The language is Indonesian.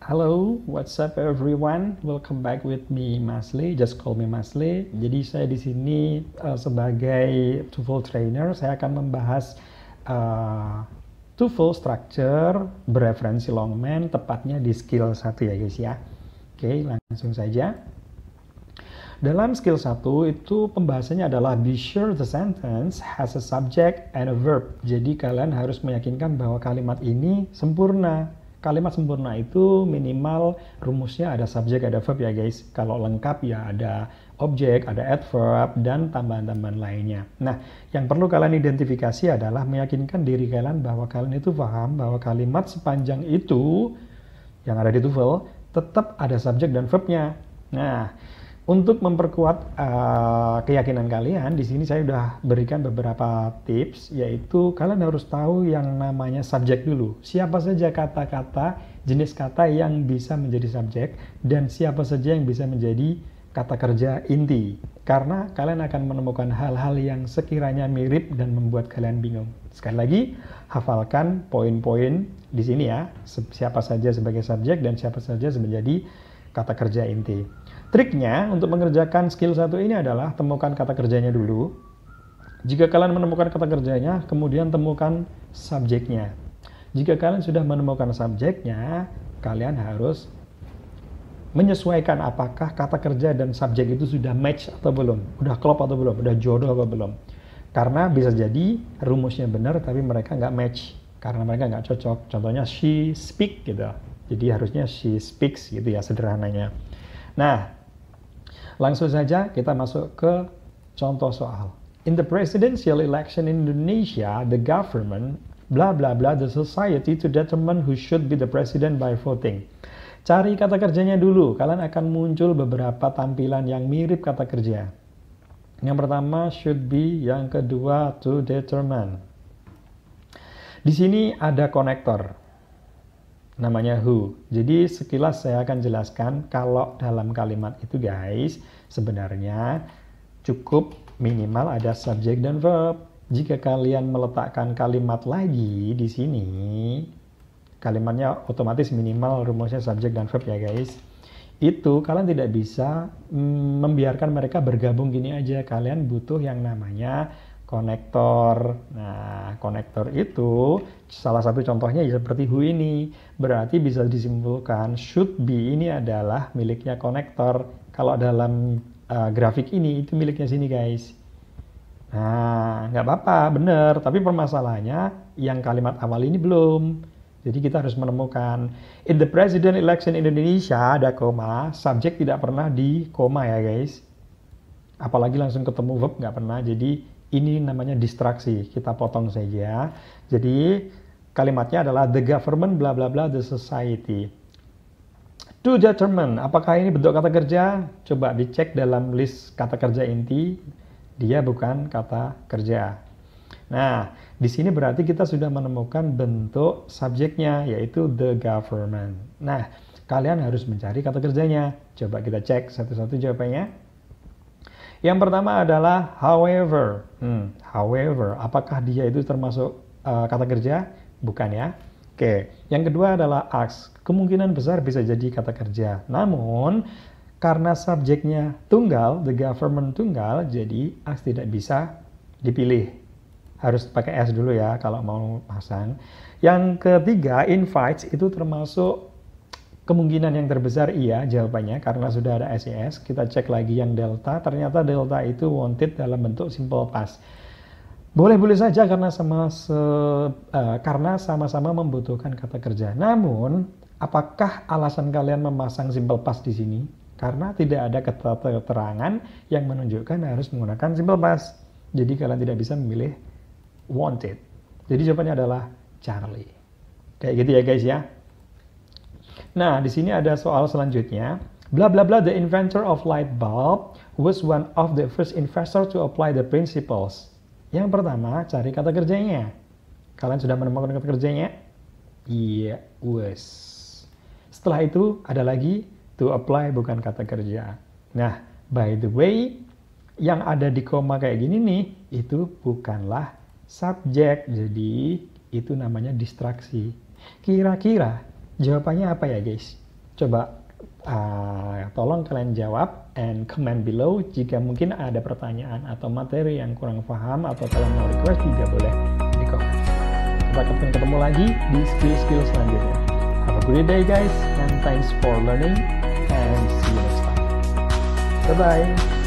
Halo, what's up everyone? Welcome back with me Masli. Just call me Masli. Jadi saya di sini uh, sebagai TOEFL trainer, saya akan membahas uh, TOEFL structure bereferensi Longman tepatnya di skill 1 ya guys ya. Oke, langsung saja. Dalam skill 1 itu pembahasannya adalah be sure the sentence has a subject and a verb. Jadi kalian harus meyakinkan bahwa kalimat ini sempurna Kalimat sempurna itu minimal rumusnya ada subjek, ada verb ya guys. Kalau lengkap ya ada objek, ada adverb, dan tambahan-tambahan lainnya. Nah, yang perlu kalian identifikasi adalah meyakinkan diri kalian bahwa kalian itu paham bahwa kalimat sepanjang itu yang ada di TOEFL tetap ada subjek dan verbnya. Nah, untuk memperkuat uh, keyakinan kalian, di sini saya sudah berikan beberapa tips, yaitu kalian harus tahu yang namanya subjek dulu. Siapa saja kata-kata, jenis kata yang bisa menjadi subjek, dan siapa saja yang bisa menjadi kata kerja inti. Karena kalian akan menemukan hal-hal yang sekiranya mirip dan membuat kalian bingung. Sekali lagi, hafalkan poin-poin di sini ya, siapa saja sebagai subjek dan siapa saja menjadi kata kerja inti. Triknya untuk mengerjakan skill satu ini adalah temukan kata kerjanya dulu. Jika kalian menemukan kata kerjanya, kemudian temukan subjeknya. Jika kalian sudah menemukan subjeknya, kalian harus menyesuaikan apakah kata kerja dan subjek itu sudah match atau belum, udah klop atau belum, udah jodoh atau belum. Karena bisa jadi rumusnya benar tapi mereka nggak match karena mereka nggak cocok. Contohnya she speak gitu. Jadi harusnya she speaks gitu ya sederhananya. Nah, langsung saja kita masuk ke contoh soal. In the presidential election in Indonesia, the government bla bla bla the society to determine who should be the president by voting. Cari kata kerjanya dulu, kalian akan muncul beberapa tampilan yang mirip kata kerja. Yang pertama should be, yang kedua to determine. Di sini ada konektor namanya who. Jadi sekilas saya akan jelaskan kalau dalam kalimat itu guys sebenarnya cukup minimal ada subjek dan verb. Jika kalian meletakkan kalimat lagi di sini, kalimatnya otomatis minimal rumusnya subjek dan verb ya guys. Itu kalian tidak bisa mm, membiarkan mereka bergabung gini aja. Kalian butuh yang namanya konektor. Nah, konektor itu salah satu contohnya ya seperti who ini. Berarti bisa disimpulkan should be ini adalah miliknya konektor. Kalau dalam uh, grafik ini itu miliknya sini guys. Nah, nggak apa-apa, bener. Tapi permasalahannya yang kalimat awal ini belum. Jadi kita harus menemukan in the president election Indonesia ada koma, subjek tidak pernah di koma ya guys. Apalagi langsung ketemu verb nggak pernah. Jadi ini namanya distraksi. Kita potong saja. Jadi kalimatnya adalah the government bla bla bla the society. To determine, apakah ini bentuk kata kerja? Coba dicek dalam list kata kerja inti, dia bukan kata kerja. Nah, di sini berarti kita sudah menemukan bentuk subjeknya, yaitu the government. Nah, kalian harus mencari kata kerjanya. Coba kita cek satu-satu jawabannya. Yang pertama adalah however. Hmm, however, apakah dia itu termasuk uh, kata kerja? Bukan ya. Oke. Yang kedua adalah ask. Kemungkinan besar bisa jadi kata kerja. Namun karena subjeknya tunggal, the government tunggal, jadi ask tidak bisa dipilih. Harus pakai s dulu ya kalau mau pasang. Yang ketiga, invites itu termasuk Kemungkinan yang terbesar iya jawabannya karena sudah ada SES. E Kita cek lagi yang delta, ternyata delta itu wanted dalam bentuk simple pass. Boleh-boleh saja karena sama se, uh, karena sama-sama membutuhkan kata kerja. Namun, apakah alasan kalian memasang simple pass di sini? Karena tidak ada keterangan yang menunjukkan harus menggunakan simple pass. Jadi kalian tidak bisa memilih wanted. Jadi jawabannya adalah Charlie. Kayak gitu ya guys ya. Nah, di sini ada soal selanjutnya. Bla bla bla, the inventor of light bulb was one of the first investor to apply the principles. Yang pertama, cari kata kerjanya. Kalian sudah menemukan kata kerjanya? Iya, yeah, was. Setelah itu, ada lagi to apply bukan kata kerja. Nah, by the way, yang ada di koma kayak gini nih, itu bukanlah subjek. Jadi, itu namanya distraksi. Kira-kira Jawabannya apa ya guys? Coba uh, tolong kalian jawab and comment below jika mungkin ada pertanyaan atau materi yang kurang paham atau kalian mau request juga boleh di komen. Kita ketemu lagi di skill-skill selanjutnya. Have a great day guys and thanks for learning and see you next time. Bye-bye.